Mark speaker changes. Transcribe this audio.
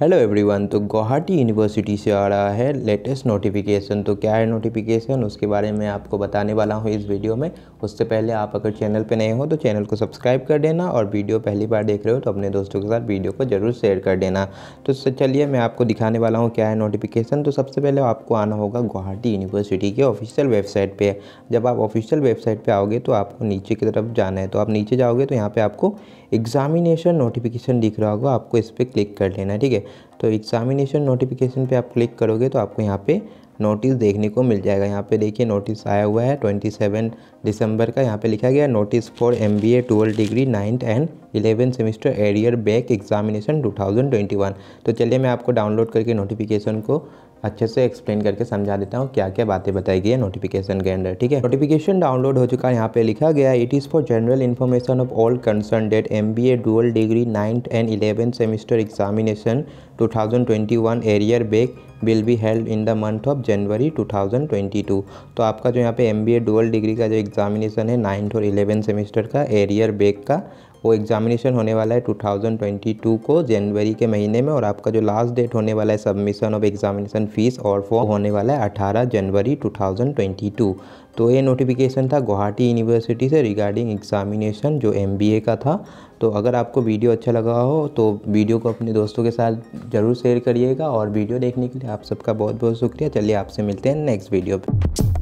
Speaker 1: hello everyone तो Guwahati university से आ रहा है लेटेस्ट नोटिफिकेशन तो क्या है नोटिफिकेशन उसके बारे में आपको बताने वाला हूँ इस वीडियो में उससे पहले आप अगर चैनल पे नए हो तो चैनल को सब्सक्राइब कर देना और वीडियो पहली बार देख रहे हो तो अपने दोस्तों के साथ वीडियो को ज़रूर शेयर कर देना तो चलिए मैं आपको दिखाने वाला हूँ क्या है नोटिफिकेशन तो सबसे पहले आपको आना होगा गुवाहाटी यूनिवर्सिटी के ऑफिशियल वेबसाइट पर जब आप ऑफिशियल वेबसाइट पर आओगे तो आपको नीचे की तरफ जाना है तो आप नीचे जाओगे तो यहाँ पर आपको एग्जामिनेशन नोटिफिकेशन दिख रहा होगा आपको इस पर क्लिक कर लेना ठीक है तो एग्जामिनेशन नोटिफिकेशन पे आप क्लिक करोगे तो आपको यहाँ पे नोटिस देखने को मिल जाएगा यहाँ पे देखिए नोटिस आया हुआ है 27 दिसंबर का यहाँ पे लिखा गया notice for M B A twelve degree ninth and eleven semester arrear back examination 2021 तो चलिए मैं आपको डाउनलोड करके नोटिफिकेशन को अच्छे से एक्सप्लेन करके समझा देता हूँ क्या क्या बातें बताई गई है नोटिफिकेशन के अंदर ठीक है नोटिफिकेशन डाउनलोड हो चुका है यहाँ पे लिखा गया it is for general information of all concern date M B A degree ninth and eleven semester examination 2021 arrear back will be held in the month of January 2022 तो आपका जो यहाँ पे एम बी डुअल डिग्री का जो examination है ninth और eleventh semester का एरियर बैक का वो एग्ज़ामिनेशन होने वाला है 2022 को जनवरी के महीने में और आपका जो लास्ट डेट होने वाला है सबमिशन ऑफ एग्ज़ामिनेशन फ़ीस और फॉर्म होने वाला है 18 जनवरी 2022 तो ये नोटिफिकेशन था गुवाहाटी यूनिवर्सिटी से रिगार्डिंग एग्ज़ामिनेशन जो एम का था तो अगर आपको वीडियो अच्छा लगा हो तो वीडियो को अपने दोस्तों के साथ ज़रूर शेयर करिएगा और वीडियो देखने के लिए आप सबका बहुत बहुत शुक्रिया चलिए आपसे मिलते हैं नेक्स्ट वीडियो पर